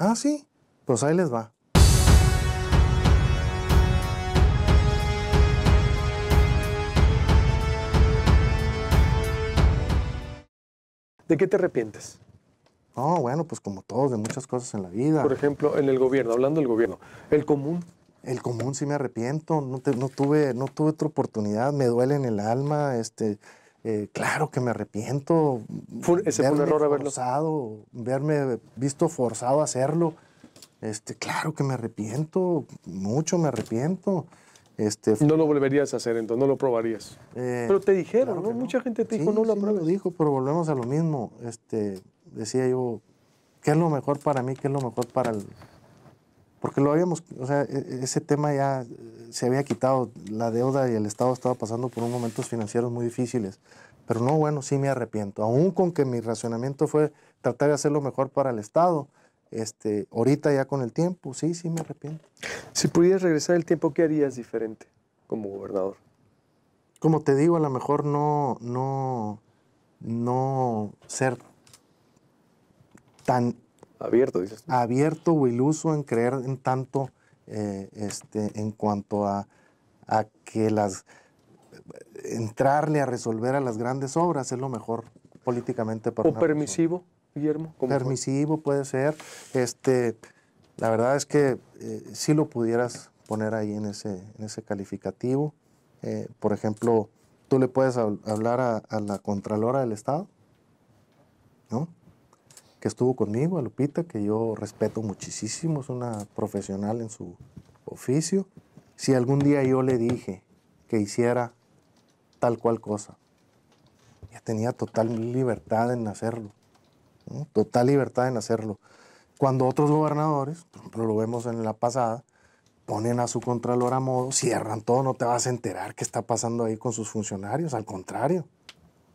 Ah, sí, pues ahí les va. ¿De qué te arrepientes? No, bueno, pues como todos, de muchas cosas en la vida. Por ejemplo, en el gobierno, hablando del gobierno, el común. El común sí me arrepiento, no, tuve, no tuve otra oportunidad, me duele en el alma, este, eh, claro que me arrepiento. ese fue un error haberlo. Forzado, verme visto forzado a hacerlo. Este, claro que me arrepiento, mucho me arrepiento. Este, no lo volverías a hacer, entonces no lo probarías. Eh, pero te dijeron, Mucha gente te dijo, no lo sí lo dijo, pero volvemos a lo mismo. Este, decía yo, ¿qué es lo mejor para mí? ¿Qué es lo mejor para el, porque lo habíamos, o sea, e, e, ese tema ya eh, se había quitado, la deuda y el Estado estaba pasando por momentos financieros muy difíciles. Pero no, bueno, sí me arrepiento. Aún con que mi racionamiento fue tratar de hacer lo mejor para el Estado, este, ahorita ya con el tiempo, sí, sí me arrepiento. Si pudieras regresar el tiempo, ¿qué harías diferente como gobernador? Como te digo, a lo mejor no, no, no ser tan Abierto, dices. Abierto o iluso en creer en tanto eh, este, en cuanto a, que las entrarle a resolver a las grandes obras es lo mejor políticamente para o permisivo Guillermo permisivo puede ser este la verdad es que eh, si lo pudieras poner ahí en ese en ese calificativo eh, por ejemplo tú le puedes hablar a la contralora del estado no estuvo conmigo, a Lupita, que yo respeto muchísimo, es una profesional en su oficio. Si algún día yo le dije que hiciera tal cual cosa, ya tenía total libertad en hacerlo, total libertad en hacerlo. Cuando otros gobernadores, por lo vemos en la pasada, ponen a su contralor a modo, cierran todo, no te vas a enterar qué está pasando ahí con sus funcionarios, al contrario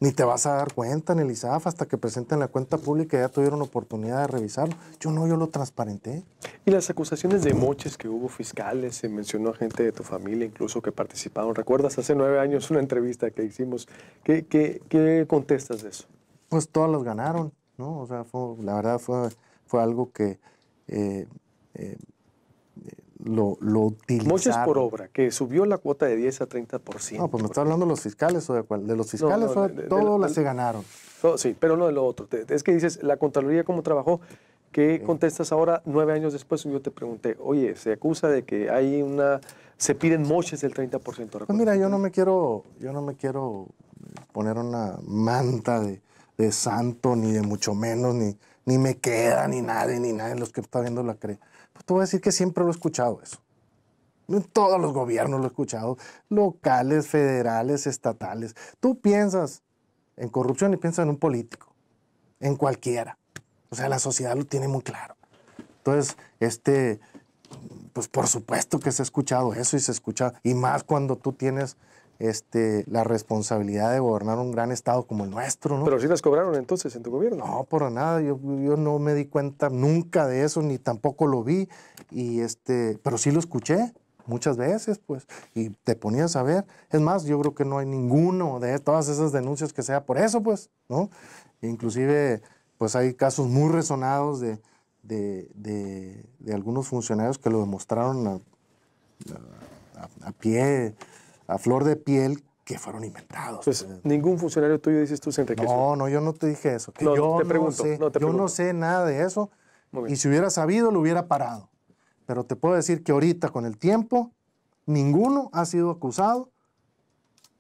ni te vas a dar cuenta en el ISAF hasta que presenten la cuenta pública y ya tuvieron oportunidad de revisarlo. Yo no, yo lo transparenté. Y las acusaciones de moches que hubo fiscales, se mencionó a gente de tu familia incluso que participaron. ¿Recuerdas hace nueve años una entrevista que hicimos? ¿Qué, qué, contestas de eso? Pues todas las ganaron, ¿no? O sea, la verdad fue, algo que eh, eh, lo, lo Moches por obra, que subió la cuota de 10 a 30%. No, pues me está hablando de los fiscales, o de, de los fiscales, todo se ganaron. sí, pero no de lo otro. Es que dices, la Contraloría cómo trabajó, ¿qué contestas ahora nueve años después? Yo te pregunté, oye, se acusa de que hay una, se piden moches del 30%. Pues mira, yo no me quiero, yo no me quiero poner una manta de, santo, ni de mucho menos, ni, ni me queda, ni nadie, ni nadie, los que está viendo la cree pues te voy a decir que siempre lo he escuchado eso. En todos los gobiernos lo he escuchado, locales, federales, estatales. Tú piensas en corrupción y piensas en un político, en cualquiera. O sea, la sociedad lo tiene muy claro. Entonces, este, pues por supuesto que se ha escuchado eso y se escucha, y más cuando tú tienes este, la responsabilidad de gobernar un gran estado como el nuestro. Pero sí las cobraron entonces en tu gobierno. No, por nada, yo, yo, no me di cuenta nunca de eso, ni tampoco lo vi, y este, pero sí lo escuché muchas veces, pues, y te ponías a ver. Es más, yo creo que no hay ninguno de todas esas denuncias que sea por eso, pues, ¿no? Inclusive, pues hay casos muy resonados de, algunos funcionarios que lo demostraron a, a pie, a flor de piel que fueron inventados. Pues, ningún funcionario tuyo dices tú se No, no, yo no te dije eso. yo te pregunto, no sé, Yo no sé nada de eso. Y si hubiera sabido, lo hubiera parado. Pero te puedo decir que ahorita, con el tiempo, ninguno ha sido acusado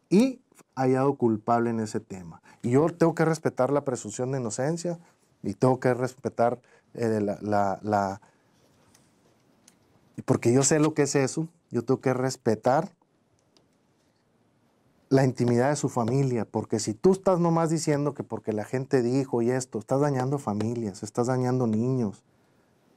y hallado culpable en ese tema. Y yo tengo que respetar la presunción de inocencia y tengo que respetar eh, la, la, la... Porque yo sé lo que es eso, yo tengo que respetar la intimidad de su familia, porque si tú estás nomás diciendo que porque la gente dijo y esto, estás dañando familias, estás dañando niños,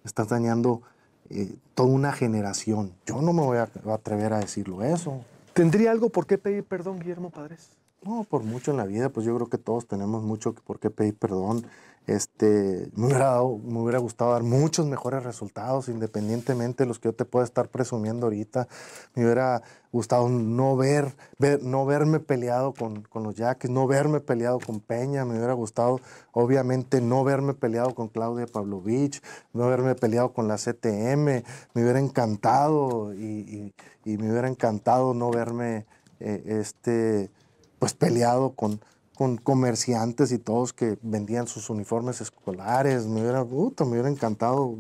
estás dañando eh, toda una generación. Yo no me voy a atrever a decirlo eso. ¿Tendría algo por qué pedir perdón, Guillermo Padres? No, por mucho en la vida, pues yo creo que todos tenemos mucho por qué pedir perdón. Este, me hubiera, gustado dar muchos mejores resultados, independientemente de los que yo te pueda estar presumiendo ahorita. Me hubiera gustado no, ver, no verme peleado con, los Jacks no verme peleado con Peña. Me hubiera gustado, obviamente, no verme peleado con Claudia Pavlovich, no verme peleado con la CTM. Me hubiera encantado y, me hubiera encantado no verme eh, este, pues, peleado con, con comerciantes y todos que vendían sus uniformes escolares. Me hubiera, me hubiera encantado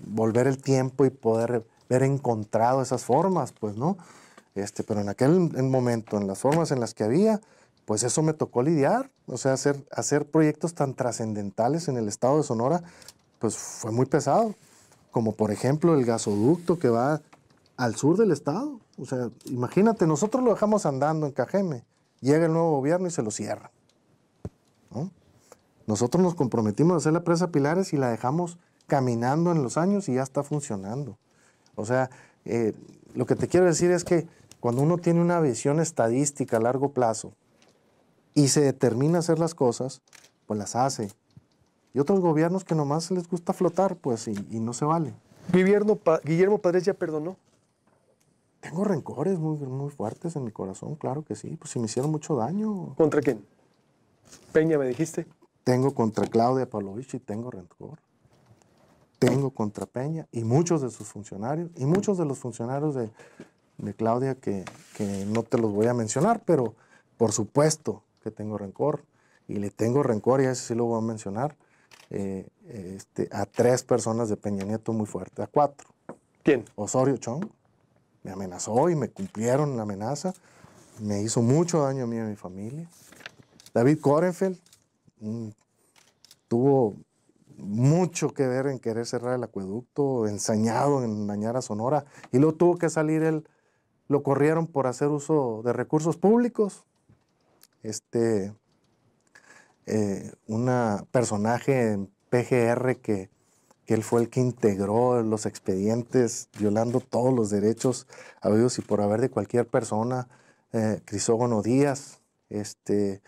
volver el tiempo y poder haber encontrado esas formas, pues, ¿no? Este, pero en aquel momento, en las formas en las que había, pues eso me tocó lidiar. O sea, hacer, hacer proyectos tan trascendentales en el estado de Sonora, pues fue muy pesado. Como por ejemplo el gasoducto que va al sur del estado. O sea, imagínate, nosotros lo dejamos andando en Cajeme Llega el nuevo gobierno y se lo cierra. Nosotros nos comprometimos a hacer la presa Pilares y la dejamos caminando en los años y ya está funcionando. O sea, eh, lo que te quiero decir es que cuando uno tiene una visión estadística a largo plazo y se determina hacer las cosas, pues las hace. Y otros gobiernos que nomás les gusta flotar, pues, y, no se vale. Guillermo Padres ya perdonó. Tengo rencores muy, muy fuertes en mi corazón, claro que sí. Pues si me hicieron mucho daño. ¿Contra quién? Peña, me dijiste. Tengo contra Claudia Pavlovich y tengo rencor. Tengo contra Peña y muchos de sus funcionarios y muchos de los funcionarios de, de Claudia que, no te los voy a mencionar, pero por supuesto que tengo rencor y le tengo rencor, y a eso sí lo voy a mencionar, eh, este, a tres personas de Peña Nieto muy fuerte, a cuatro. ¿Quién? Osorio Chong, me amenazó y me cumplieron la amenaza. Me hizo mucho daño a mí y a mi familia. David Korenfeld tuvo mucho que ver en querer cerrar el acueducto, ensañado en dañar a Sonora, y luego tuvo que salir él, lo corrieron por hacer uso de recursos públicos. Este, eh, un personaje en PGR que que él fue el que integró los expedientes violando todos los derechos habidos y por haber de cualquier persona, eh, Crisógono Díaz, este,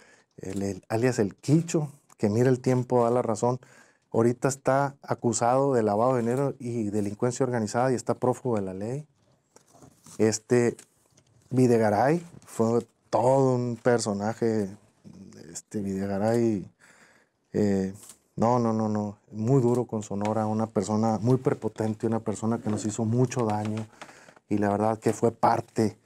alias El Quicho, que mira el tiempo, da la razón, ahorita está acusado de lavado de dinero y delincuencia organizada y está prófugo de la ley. Este Videgaray fue todo un personaje, este Videgaray... Eh, no, no, no, no. Muy duro con Sonora, una persona muy prepotente, una persona que nos hizo mucho daño y la verdad que fue parte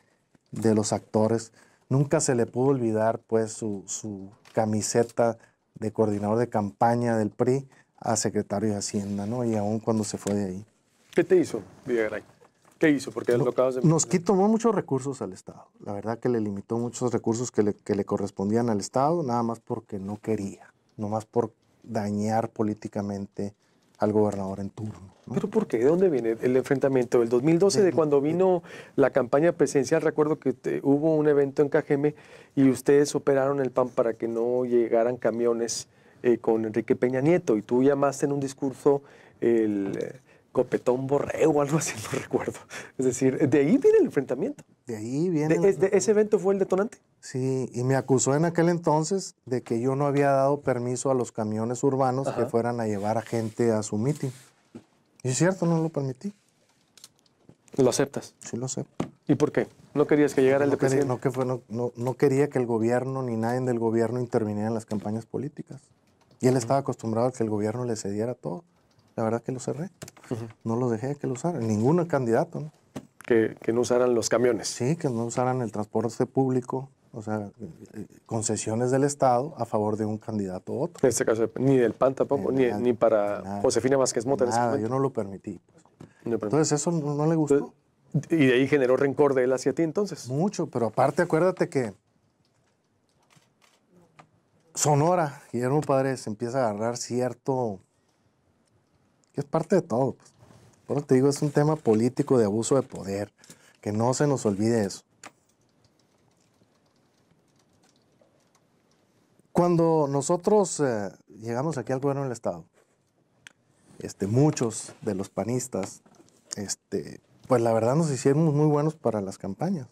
de los actores. Nunca se le pudo olvidar pues su, camiseta de coordinador de campaña del PRI a secretario de Hacienda, ¿no? Y aún cuando se fue de ahí. ¿Qué te hizo, Villagaray? ¿Qué hizo? Porque Nos quitó muchos recursos al Estado. La verdad que le limitó muchos recursos que le, correspondían al Estado, nada más porque no quería, no más porque dañar políticamente al gobernador en turno. ¿Pero por qué? ¿De dónde viene el enfrentamiento? El 2012, de cuando vino la campaña presidencial, recuerdo que eh, hubo un evento en Cajeme y ustedes operaron el PAN para que no llegaran camiones eh, con Enrique Peña Nieto y tú llamaste en un discurso el eh, copetón borreo o algo así, no recuerdo. Es decir, de ahí viene el enfrentamiento. De ahí viene. ¿Ese evento fue el detonante? Sí, y me acusó en aquel entonces de que yo no había dado permiso a los camiones urbanos que fueran a llevar a gente a su mitin. Y es cierto, no lo permití. ¿Lo aceptas? Sí, lo acepto. ¿Y por qué? ¿No querías que llegara el detonante? no, quería que el gobierno ni nadie del gobierno interviniera en las campañas políticas. Y él estaba acostumbrado a que el gobierno le cediera todo. La verdad que lo cerré. No lo dejé que lo usara. Ningún candidato, ¿no? que, no usaran los camiones. Sí, que no usaran el transporte público, o sea, eh, eh, concesiones del Estado a favor de un candidato u otro. En este caso, ni del PAN tampoco, ni, para Josefina Vázquez Mota este yo pues. no lo permití. entonces, ¿eso no, le gustó? y de ahí generó rencor de él hacia ti entonces. Mucho, pero aparte acuérdate que Sonora, Guillermo Padres empieza a agarrar cierto, que es parte de todo, pues. Bueno, te digo, es un tema político de abuso de poder. Que no se nos olvide eso. Cuando nosotros eh, llegamos aquí al gobierno del Estado, este, muchos de los panistas, este, pues la verdad nos hicieron muy buenos para las campañas.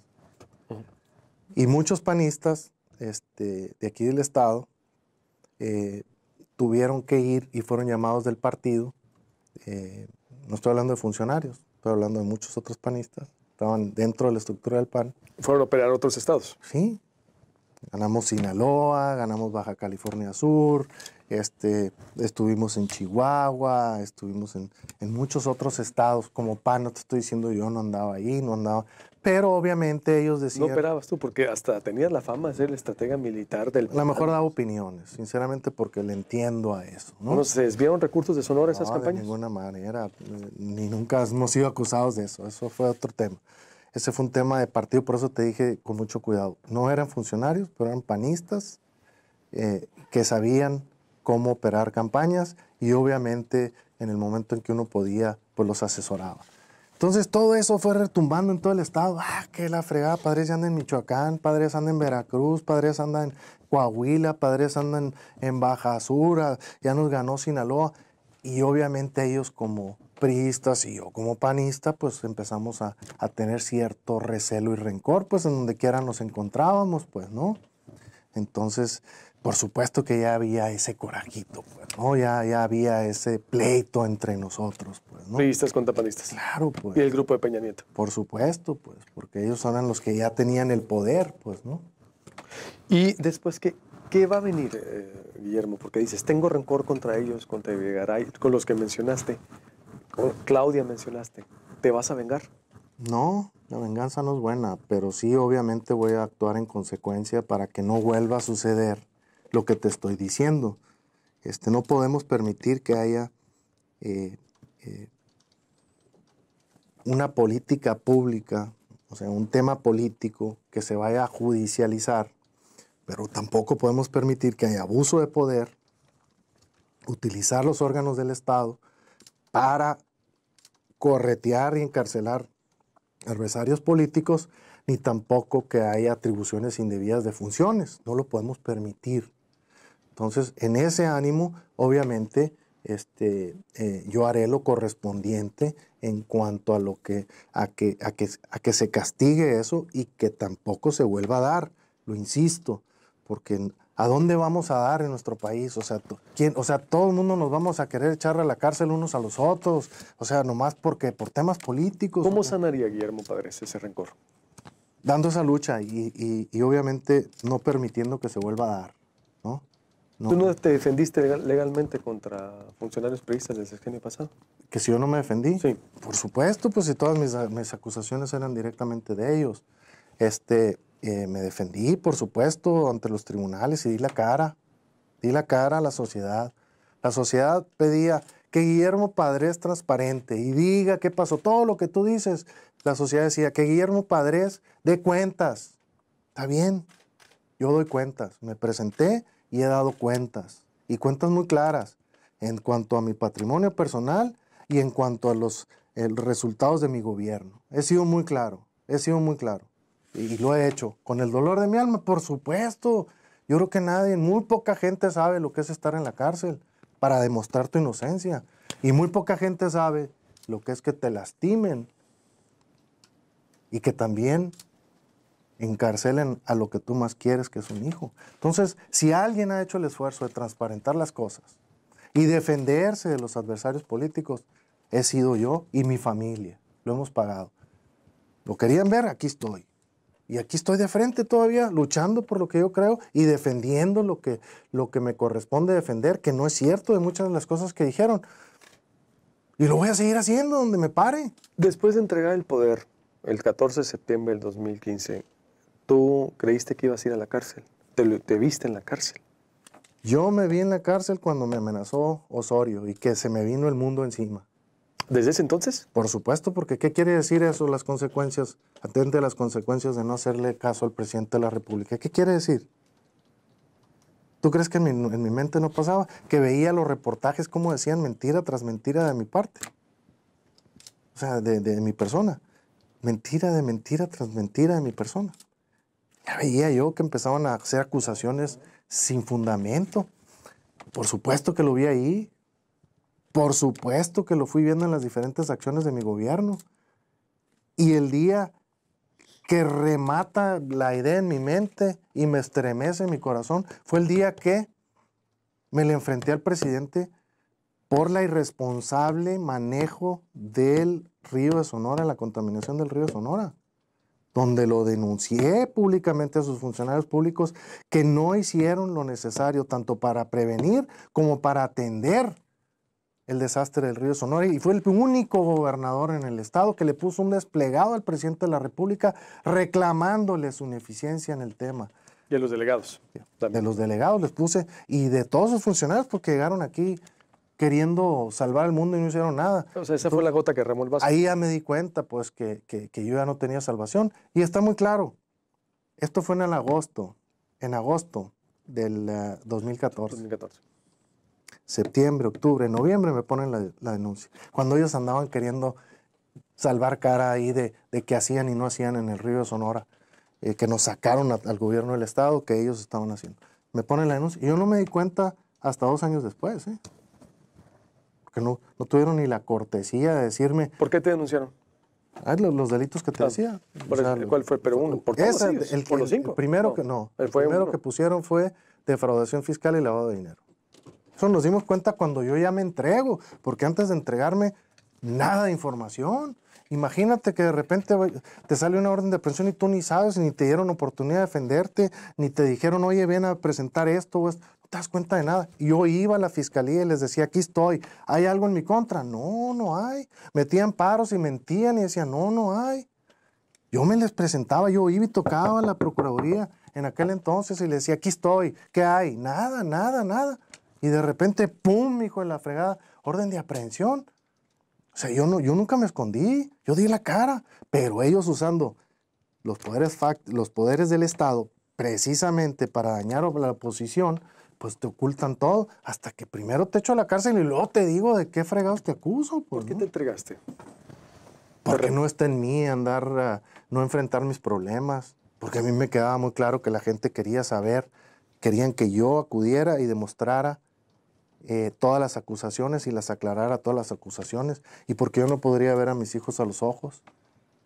Y muchos panistas este, de aquí del Estado eh, tuvieron que ir y fueron llamados del partido eh, no estoy hablando de funcionarios, estoy hablando de muchos otros panistas, estaban dentro de la estructura del PAN. Fueron a operar otros estados. Sí. Ganamos Sinaloa, ganamos Baja California Sur, este, estuvimos en Chihuahua, estuvimos en, en, muchos otros estados como PAN, no te estoy diciendo yo no andaba ahí, no andaba, pero obviamente ellos decían... No operabas tú, porque hasta tenías la fama de ser el estratega militar del... A lo mejor daba opiniones, sinceramente, porque le entiendo a eso. ¿no? ¿No ¿Se desviaron recursos de Sonora no, esas campañas? de ninguna manera. Ni nunca hemos sido acusados de eso. Eso fue otro tema. Ese fue un tema de partido, por eso te dije con mucho cuidado. No eran funcionarios, pero eran panistas eh, que sabían cómo operar campañas y obviamente en el momento en que uno podía, pues los asesoraba. Entonces todo eso fue retumbando en todo el estado. Ah, qué la fregada, padres andan en Michoacán, padres andan en Veracruz, padres andan en Coahuila, padres andan en Baja Azura, ah, ya nos ganó Sinaloa. Y obviamente ellos como priistas y yo como panista, pues empezamos a, a tener cierto recelo y rencor, pues en donde quiera nos encontrábamos, pues, ¿no? Entonces, por supuesto que ya había ese corajito, pues, ¿no? Ya, ya había ese pleito entre nosotros, pues, ¿no? contra panistas. Claro, pues. Y el grupo de Peña Nieto. Por supuesto, pues, porque ellos eran los que ya tenían el poder, pues, ¿no? Y después, ¿qué, qué va a venir, eh, Guillermo? Porque dices, tengo rencor contra ellos, contra Videgaray, con los que mencionaste, con Claudia mencionaste. ¿Te vas a vengar? No, la venganza no es buena, pero sí obviamente voy a actuar en consecuencia para que no vuelva a suceder lo que te estoy diciendo. Este, no podemos permitir que haya eh, eh, una política pública, o sea, un tema político que se vaya a judicializar, pero tampoco podemos permitir que haya abuso de poder, utilizar los órganos del Estado para corretear y encarcelar adversarios políticos, ni tampoco que haya atribuciones indebidas de funciones. No lo podemos permitir. Entonces, en ese ánimo, obviamente, este, eh, yo haré lo correspondiente en cuanto a lo que a que, a que, a que se castigue eso y que tampoco se vuelva a dar, lo insisto, porque ¿a dónde vamos a dar en nuestro país? O sea, ¿quién, o sea, todo el mundo nos vamos a querer echar a la cárcel unos a los otros, o sea, nomás porque por temas políticos. ¿Cómo sanaría Guillermo Padres ese rencor? Dando esa lucha y obviamente no permitiendo que se vuelva a dar. ¿Tú no te defendiste legalmente contra funcionarios desde el año pasado? ¿Que si yo no me defendí? Sí. Por supuesto, pues si todas mis, acusaciones eran directamente de ellos. Este, eh, me defendí, por supuesto, ante los tribunales y di la cara. Di la cara a la sociedad. La sociedad pedía que Guillermo Padres transparente y diga qué pasó. Todo lo que tú dices, la sociedad decía que Guillermo Padres dé cuentas. Está bien, yo doy cuentas. Me presenté y he dado cuentas, y cuentas muy claras, en cuanto a mi patrimonio personal y en cuanto a los resultados de mi gobierno. He sido muy claro, he sido muy claro, y, y lo he hecho con el dolor de mi alma, por supuesto. Yo creo que nadie, muy poca gente sabe lo que es estar en la cárcel para demostrar tu inocencia. Y muy poca gente sabe lo que es que te lastimen y que también encarcelen a lo que tú más quieres, que es un hijo. Entonces, si alguien ha hecho el esfuerzo de transparentar las cosas y defenderse de los adversarios políticos, he sido yo y mi familia. Lo hemos pagado. Lo querían ver, aquí estoy. Y aquí estoy de frente todavía, luchando por lo que yo creo y defendiendo lo que, lo que me corresponde defender, que no es cierto de muchas de las cosas que dijeron. Y lo voy a seguir haciendo donde me pare. Después de entregar el poder, el 14 de septiembre del 2015, tú creíste que ibas a ir a la cárcel? ¿Te, viste en la cárcel? Yo me vi en la cárcel cuando me amenazó Osorio y que se me vino el mundo encima. ¿Desde ese entonces? Por supuesto, porque ¿qué quiere decir eso? Las consecuencias, atente a las consecuencias de no hacerle caso al presidente de la República. ¿Qué quiere decir? ¿Tú crees que en mi, mente no pasaba? Que veía los reportajes como decían mentira tras mentira de mi parte. O sea, de mi persona. Mentira de mentira tras mentira de mi persona veía yo que empezaban a hacer acusaciones sin fundamento. Por supuesto que lo vi ahí. Por supuesto que lo fui viendo en las diferentes acciones de mi gobierno. Y el día que remata la idea en mi mente y me estremece en mi corazón fue el día que me le enfrenté al presidente por la irresponsable manejo del río de Sonora, la contaminación del río de Sonora donde lo denuncié públicamente a sus funcionarios públicos que no hicieron lo necesario tanto para prevenir como para atender el desastre del río Sonora y fue el único gobernador en el estado que le puso un desplegado al presidente de la República reclamándole su ineficiencia en el tema. Y a los delegados. De los delegados les puse y de todos sus funcionarios porque llegaron aquí queriendo salvar el mundo y no hicieron nada. O sea, esa fue la gota que remolvó. el vaso. Ahí ya me di cuenta, pues, que, yo ya no tenía salvación. Y está muy claro, esto fue en el agosto, en agosto del 2014. Eh, 2014. Septiembre, octubre, noviembre me ponen la, denuncia. Cuando ellos andaban queriendo salvar cara ahí de, qué hacían y no hacían en el río de Sonora, eh, que nos sacaron al gobierno del Estado, que ellos estaban haciendo. Me ponen la denuncia. Y yo no me di cuenta hasta dos años después. ¿eh? no, tuvieron ni la cortesía de decirme. ¿Por qué te denunciaron? Ah, los, delitos que te ¿Cuál fue? Pero uno. ¿Por, cinco? primero, que, no, el primero que pusieron fue defraudación fiscal y lavado de dinero. Eso nos dimos cuenta cuando yo ya me entrego, porque antes de entregarme, nada de información. Imagínate que de repente te sale una orden de prisión y tú ni sabes, ni te dieron oportunidad de defenderte, ni te dijeron, oye, ven a presentar esto o esto. No te das cuenta de nada. Yo iba a la fiscalía y les decía, aquí estoy, ¿hay algo en mi contra? No, no hay. Metían paros y mentían y decían, no, no hay. Yo me les presentaba, yo iba y tocaba a la Procuraduría en aquel entonces y les decía, aquí estoy, ¿qué hay? Nada, nada, nada. Y de repente, ¡pum! hijo de la fregada, orden de aprehensión. O sea, yo, no, yo nunca me escondí, yo di la cara, pero ellos usando los poderes, fact los poderes del Estado precisamente para dañar a la oposición, pues te ocultan todo hasta que primero te echo a la cárcel y luego te digo de qué fregados te acuso. Pues, ¿Por qué te entregaste? Porque no está en mí andar, ah, no enfrentar mis problemas, porque a mí me quedaba muy claro que la gente quería saber, querían que yo acudiera y demostrara eh, todas las acusaciones y las aclarara todas las acusaciones, y porque yo no podría ver a mis hijos a los ojos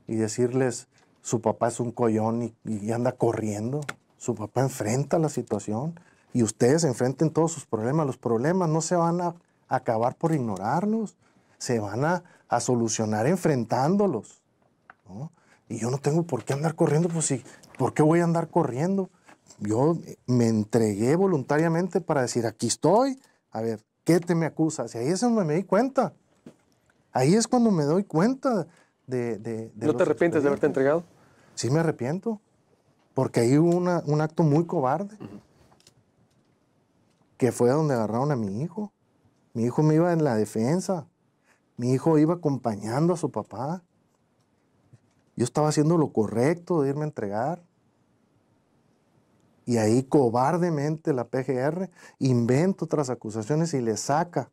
y decirles, su papá es un collón y, y anda corriendo, su papá enfrenta la situación, y ustedes enfrenten todos sus problemas. Los problemas no se van a acabar por ignorarlos, se van a, a solucionar enfrentándolos. Y yo no tengo por qué andar corriendo, pues sí, ¿por qué voy a andar corriendo? Yo me entregué voluntariamente para decir, aquí estoy, a ver, ¿qué te me acusas? Y ahí es donde me di cuenta. Ahí es cuando me doy cuenta de... de, de ¿No te arrepientes de haberte entregado? Sí me arrepiento, porque ahí hubo un acto muy cobarde que fue donde agarraron a mi hijo. Mi hijo me iba en la defensa. Mi hijo iba acompañando a su papá. Yo estaba haciendo lo correcto de irme a entregar. Y ahí cobardemente la PGR inventa otras acusaciones y le saca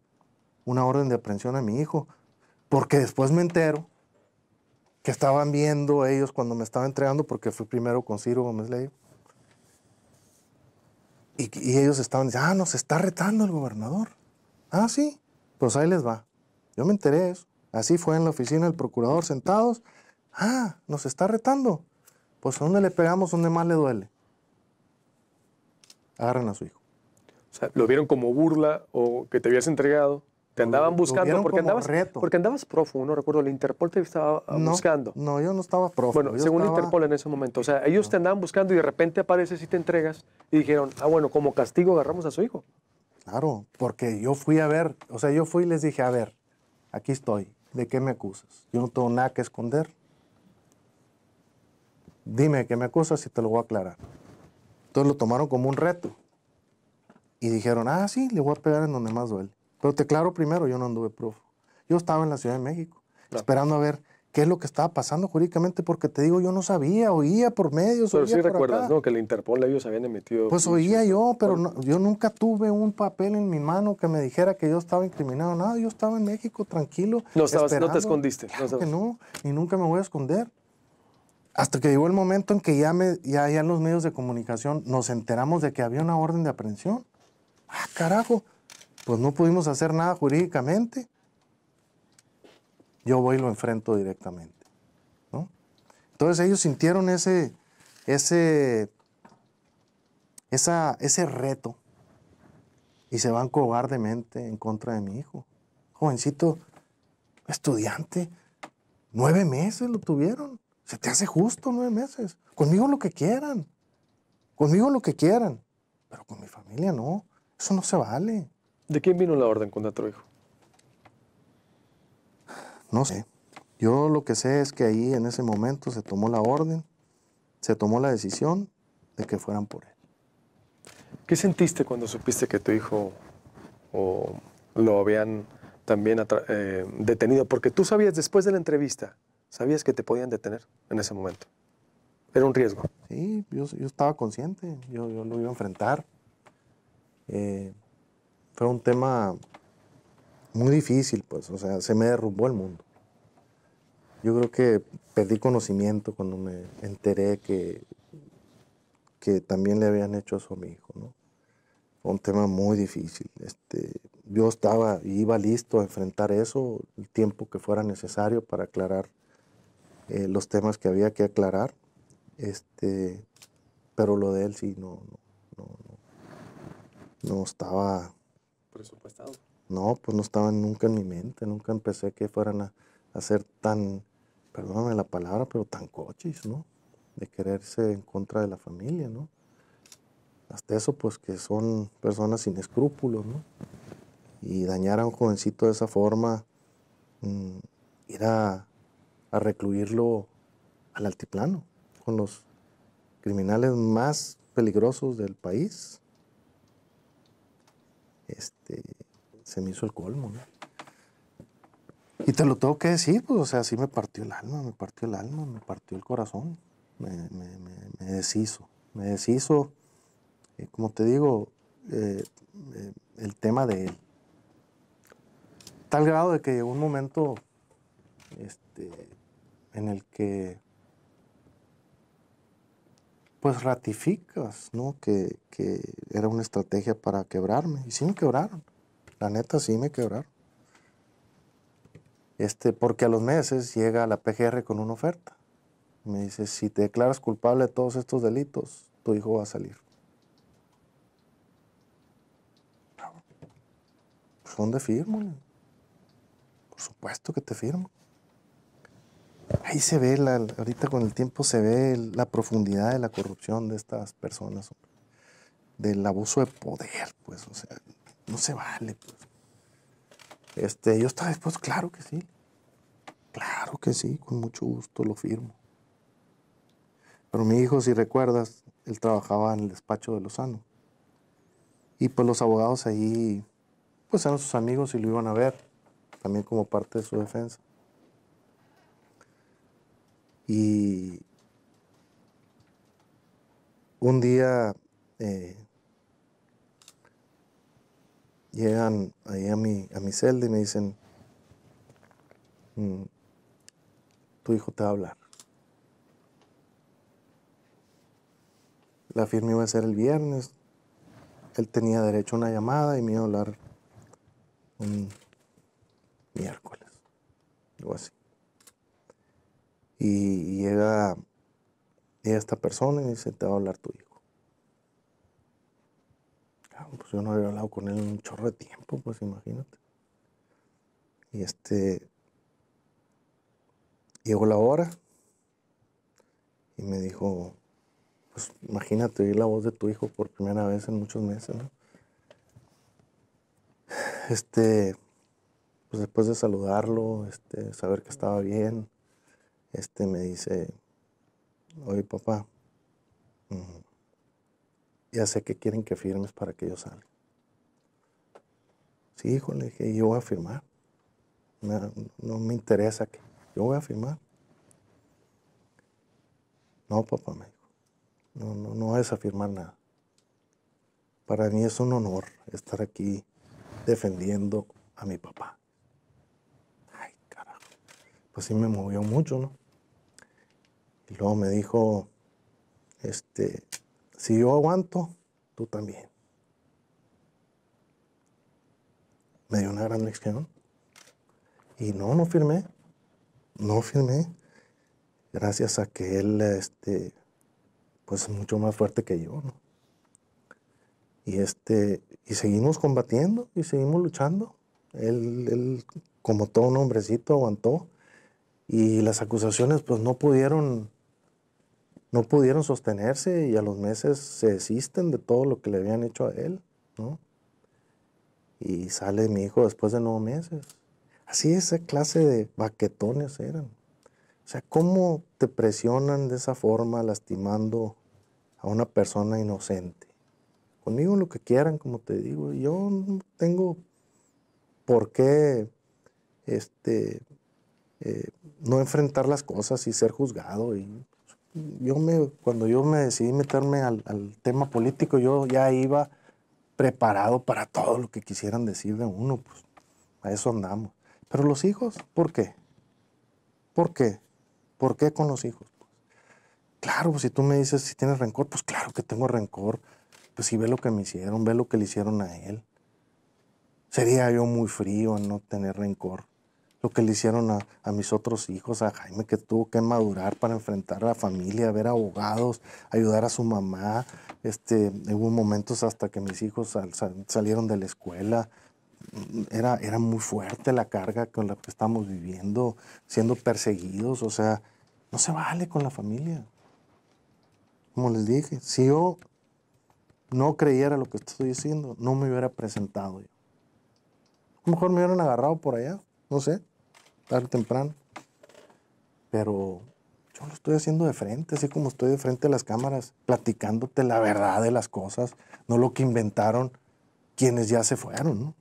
una orden de aprehensión a mi hijo. Porque después me entero que estaban viendo ellos cuando me estaba entregando, porque fui primero con Ciro Gómez Ley. Y, ellos estaban diciendo, ah, nos está retando el gobernador. Ah, sí, pues ahí les va. Yo me enteré eso. Así fue en la oficina del procurador sentados. Ah, nos está retando. Pues a dónde le pegamos, donde más le duele. Agarran a su hijo. O sea, ¿lo vieron como burla o que te habías entregado? Te andaban buscando porque andabas, porque andabas profundo no recuerdo, la Interpol te estaba ah, buscando. No, yo no estaba profundo. Bueno, según Interpol en ese momento, o sea, ellos te andaban buscando y de repente apareces y te entregas y dijeron, ah, bueno, como castigo agarramos a su hijo. Claro, porque yo fui a ver, o sea, yo fui y les dije, a ver, aquí estoy, ¿de qué me acusas? Yo no tengo nada que esconder. Dime qué me acusas y te lo voy a aclarar. Entonces lo tomaron como un reto y dijeron, ah, sí, le voy a pegar en donde más duele. Pero te claro primero, yo no anduve prófugo. Yo estaba en la Ciudad de México, esperando a ver qué es lo que estaba pasando jurídicamente, porque te digo, yo no sabía, oía por medios. Pero sí recuerdas, ¿no? Que la Interpol ellos habían emitido. Pues oía yo, pero yo nunca tuve un papel en mi mano que me dijera que yo estaba incriminado. Nada, yo estaba en México tranquilo. No, estabas, no te escondiste. no que no, y nunca me voy a esconder. Hasta que llegó el momento en que ya, me, ya, ya en los medios de comunicación nos enteramos de que había una orden de aprehensión. Ah, carajo pues no pudimos hacer nada jurídicamente. Yo voy y lo enfrento directamente. Entonces ellos sintieron ese, ese, ese reto y se van cobardemente en contra de mi hijo. Jovencito, estudiante, nueve meses lo tuvieron. Se te hace justo nueve meses. Conmigo lo que quieran. Conmigo lo que quieran. Pero con mi familia no. Eso no se vale. ¿De quién vino la orden contra hijo? No sé. Yo lo que sé es que ahí en ese momento se tomó la orden, se tomó la decisión de que fueran por él. ¿Qué sentiste cuando supiste que tu hijo o lo habían también eh, detenido? Porque tú sabías después de la entrevista, sabías que te podían detener en ese momento. Era un riesgo. Sí, yo, estaba consciente, yo, yo, lo iba a enfrentar. Eh, fue un tema muy difícil, pues, o sea, se me derrumbó el mundo. Yo creo que perdí conocimiento cuando me enteré que, que también le habían hecho eso a mi hijo, ¿no? Fue un tema muy difícil. Este, yo estaba, y iba listo a enfrentar eso, el tiempo que fuera necesario para aclarar eh, los temas que había que aclarar, este, pero lo de él sí, no, no, no, no estaba no, pues no estaba nunca en mi mente, nunca empecé que fueran a, ser tan, perdóname la palabra, pero tan coches, ¿no? De quererse en contra de la familia, ¿no? Hasta eso, pues que son personas sin escrúpulos, ¿no? Y dañar a un jovencito de esa forma, mm, ir a, a recluirlo al altiplano con los criminales más peligrosos del país, este, se me hizo el colmo, ¿no? Y te lo tengo que decir, pues, o sea, sí me partió el alma, me partió el alma, me partió el corazón, me, me, me, deshizo, me deshizo, eh, como te digo, eh, eh, el tema de él. Tal grado de que llegó un momento este, en el que pues ratificas, ¿no? Que, era una estrategia para quebrarme. Y sí me quebraron. La neta, sí me quebraron. Este, porque a los meses llega la PGR con una oferta. Me dice, si te declaras culpable de todos estos delitos, tu hijo va a salir. Pues, ¿Dónde firmo? Por supuesto que te firmo. Ahí se ve, la, ahorita con el tiempo se ve la profundidad de la corrupción de estas personas, del abuso de poder, pues, o sea, no se vale. Pues. Este, yo estaba después, claro que sí, claro que sí, con mucho gusto lo firmo. Pero mi hijo, si recuerdas, él trabajaba en el despacho de Lozano. Y pues los abogados ahí, pues eran sus amigos y lo iban a ver, también como parte de su defensa. Y un día eh, llegan ahí a mi, a mi celda y me dicen, mm, tu hijo te va a hablar. La firma iba a ser el viernes. Él tenía derecho a una llamada y me iba a hablar un miércoles. Algo así. Y llega, esta persona y dice, te va a hablar tu hijo. Ah, pues yo no había hablado con él en un chorro de tiempo, pues imagínate. Y este, llegó la hora y me dijo, pues imagínate oír la voz de tu hijo por primera vez en muchos meses, ¿no? Este, pues después de saludarlo, este, saber que estaba bien, este me dice, oye papá, ya sé que quieren que firmes para que yo salga. Sí, hijo, le dije, yo voy a firmar. No, me interesa que yo voy a firmar. No, papá, me dijo, no, no, no vas a firmar nada. Para mí es un honor estar aquí defendiendo a mi papá. Ay, carajo. Pues sí me movió mucho, ¿no? Y luego me dijo, este, si yo aguanto, tú también. Me dio una gran lección. Y no, no firmé. No firmé. Gracias a que él, este, pues mucho más fuerte que yo, ¿no? Y este, y seguimos combatiendo y seguimos luchando. Él, él, como todo un hombrecito, aguantó. Y las acusaciones, pues no pudieron no pudieron sostenerse y a los meses se desisten de todo lo que le habían hecho a él, ¿no? Y sale mi hijo después de nueve meses. Así esa clase de baquetones eran. O sea, ¿cómo te presionan de esa forma lastimando a una persona inocente? Conmigo lo que quieran, como te digo, yo no tengo por qué este, eh, no enfrentar las cosas y ser juzgado y yo me, cuando yo me decidí meterme al, tema político, yo ya iba preparado para todo lo que quisieran decir de uno, pues a eso andamos. Pero los hijos, ¿por qué? ¿Por qué? ¿Por qué con los hijos? claro, pues, si tú me dices si tienes rencor, pues claro que tengo rencor. Pues si ve lo que me hicieron, ve lo que le hicieron a él. Sería yo muy frío en no tener rencor lo que le hicieron a, mis otros hijos, a Jaime que tuvo que madurar para enfrentar a la familia, ver abogados, ayudar a su mamá. Este, hubo momentos hasta que mis hijos salieron de la escuela. Era, era muy fuerte la carga con la que estamos viviendo, siendo perseguidos, o sea, no se vale con la familia. Como les dije, si yo no creyera lo que estoy diciendo, no me hubiera presentado A lo mejor me hubieran agarrado por allá no sé, tarde temprano. Pero yo lo estoy haciendo de frente, así como estoy de frente a las cámaras, platicándote la verdad de las cosas, no lo que inventaron quienes ya se fueron. ¿no?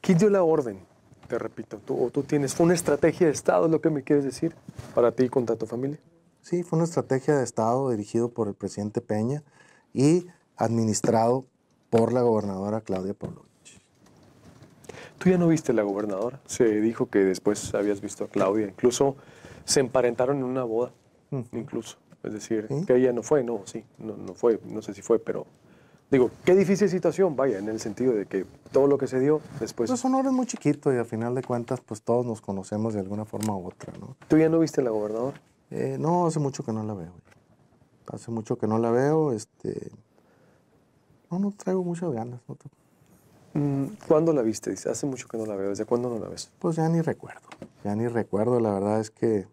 ¿Quién dio la orden? Te repito, tú, tú tienes una estrategia de Estado, es lo que me quieres decir, para ti y contra tu familia. Sí, fue una estrategia de Estado dirigido por el presidente Peña y administrado por la gobernadora Claudia Pablo. Tú ya no viste a la gobernadora. Se dijo que después habías visto a Claudia. Incluso se emparentaron en una boda, mm. incluso. Es decir, que ella no fue, no, sí, no, fue, no sé si fue, pero Digo, qué difícil situación, vaya, en el sentido de que todo lo que se dio después... Son pues, son muy chiquito y al final de cuentas, pues todos nos conocemos de alguna forma u otra, ¿no? ¿Tú ya no viste a la gobernadora? Eh, no, hace mucho que no la veo. Hace mucho que no la veo, este... No, no traigo muchas ganas, no Mm, ¿Cuándo la viste? Dice, hace mucho que no la veo. ¿Desde cuándo no la ves? Pues ya ni recuerdo. Ya ni recuerdo. La verdad es que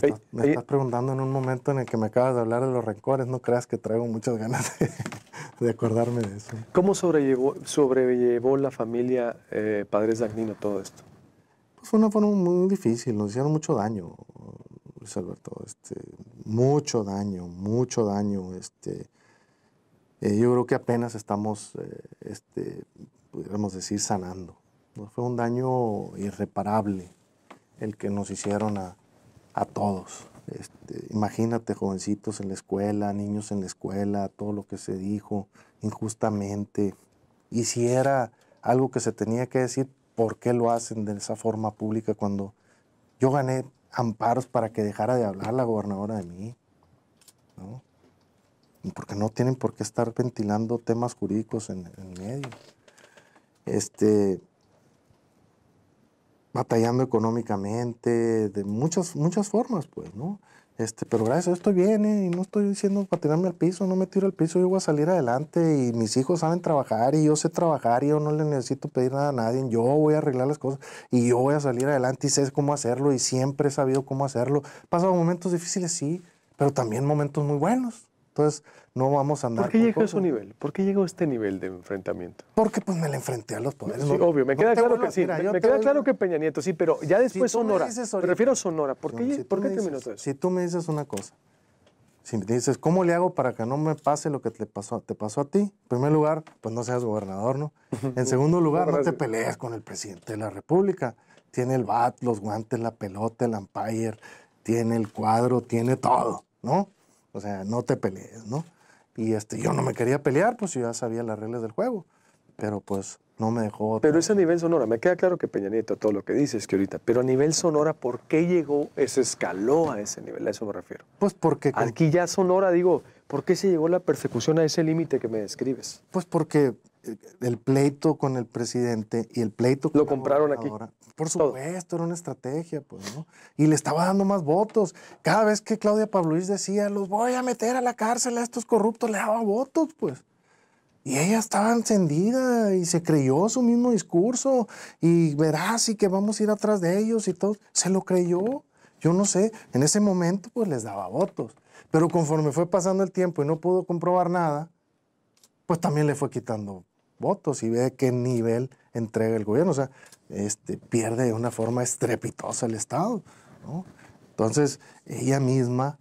me, estás, preguntando en un momento en el que me acabas de hablar de los rencores. No creas que traigo muchas ganas de, acordarme de eso. ¿Cómo sobrellevó, la familia eh, Padres Dagnino todo esto? Pues fue una forma muy difícil. Nos hicieron mucho daño, Luis Alberto. Este, mucho daño, mucho daño. Este, eh, yo creo que apenas estamos, eh, este, pudiéramos decir, sanando. Fue un daño irreparable el que nos hicieron a, todos. Este, imagínate jovencitos en la escuela, niños en la escuela, todo lo que se dijo injustamente. Y si era algo que se tenía que decir, ¿por qué lo hacen de esa forma pública cuando yo gané amparos para que dejara de hablar la gobernadora de mí? ¿no? porque no tienen por qué estar ventilando temas jurídicos en, el medio. Este, batallando económicamente, de muchas, muchas formas, pues, ¿no? Este, pero gracias esto viene ¿eh? y no estoy diciendo para tirarme al piso, no me tiro al piso, yo voy a salir adelante y mis hijos saben trabajar y yo sé trabajar y yo no le necesito pedir nada a nadie, yo voy a arreglar las cosas y yo voy a salir adelante y sé cómo hacerlo y siempre he sabido cómo hacerlo. pasado momentos difíciles, sí, pero también momentos muy buenos. Entonces, no vamos a andar. ¿Por qué llegó a ese nivel? ¿Por qué llegó a este nivel de enfrentamiento? Porque pues me le enfrenté a los poderes. Sí, obvio, me queda, claro que, sí, me, queda claro que Peña Nieto, sí, pero ya después Sonora. Me refiero a Sonora. ¿Por qué, si terminó todo eso? Si tú me dices una cosa, si me dices, ¿cómo le hago para que no me pase lo que te pasó, te pasó a ti? En primer lugar, pues no seas gobernador, ¿no? En segundo lugar, no te pelees con el presidente de la República. Tiene el bat, los guantes, la pelota, el umpire, tiene el cuadro, tiene todo, ¿no? O sea, no te pelees, ¿no? Y este, yo no me quería pelear, pues yo ya sabía las reglas del juego. Pero pues no me dejó. Pero es a nivel Sonora. Me queda claro que Peña Nieto, todo lo que dices que ahorita. Pero a nivel Sonora, ¿por qué llegó, se escaló a ese nivel? A eso me refiero. Pues porque. Aquí ya Sonora, digo, ¿por qué se llegó la persecución a ese límite que me describes? Pues porque el pleito con el presidente y el pleito Lo compraron aquí. Por supuesto, era una estrategia, pues, ¿no? Y le estaba dando más votos. Cada vez que Claudia Pavlovich decía, los voy a meter a la cárcel a estos corruptos, le daba votos, pues. Y ella estaba encendida y se creyó su mismo discurso y verás y que vamos a ir atrás de ellos y todo. Se lo creyó. Yo no sé, en ese momento pues les daba votos. Pero conforme fue pasando el tiempo y no pudo comprobar nada, pues también le fue quitando votos y ve qué nivel entrega el gobierno. O sea, este, pierde de una forma estrepitosa el Estado. Entonces, ella misma,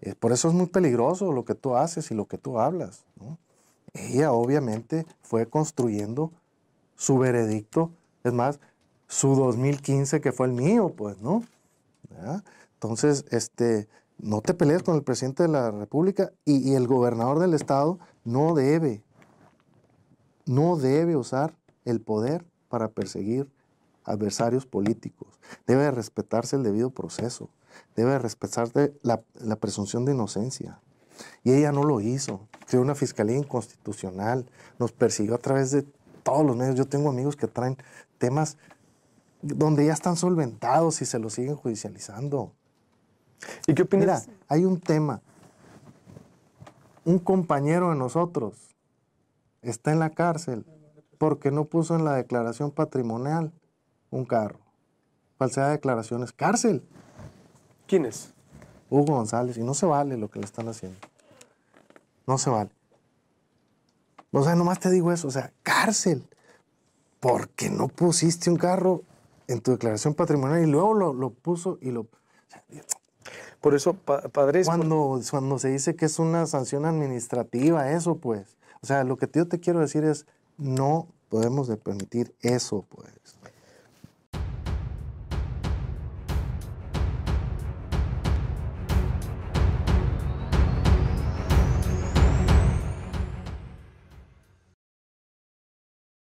eh, por eso es muy peligroso lo que tú haces y lo que tú hablas. Ella obviamente fue construyendo su veredicto, es más, su 2015 que fue el mío, pues, ¿no? Entonces, este, no te pelees con el presidente de la República y, y el gobernador del estado no debe no debe usar el poder para perseguir adversarios políticos. Debe respetarse el debido proceso. Debe respetarse la, presunción de inocencia. Y ella no lo hizo. Creó una fiscalía inconstitucional. Nos persiguió a través de todos los medios. Yo tengo amigos que traen temas donde ya están solventados y se los siguen judicializando. ¿Y qué opinas? Mira, hay un tema. Un compañero de nosotros está en la cárcel porque no puso en la declaración patrimonial un carro. Falsedad de declaraciones, cárcel. ¿Quién es? Hugo González, y no se vale lo que le están haciendo. No se vale. O sea, nomás te digo eso, o sea, cárcel, porque no pusiste un carro en tu declaración patrimonial y luego lo, puso y lo... por eso, padre Cuando, cuando se dice que es una sanción administrativa, eso pues. O sea, lo que yo te quiero decir es, no podemos permitir eso, pues.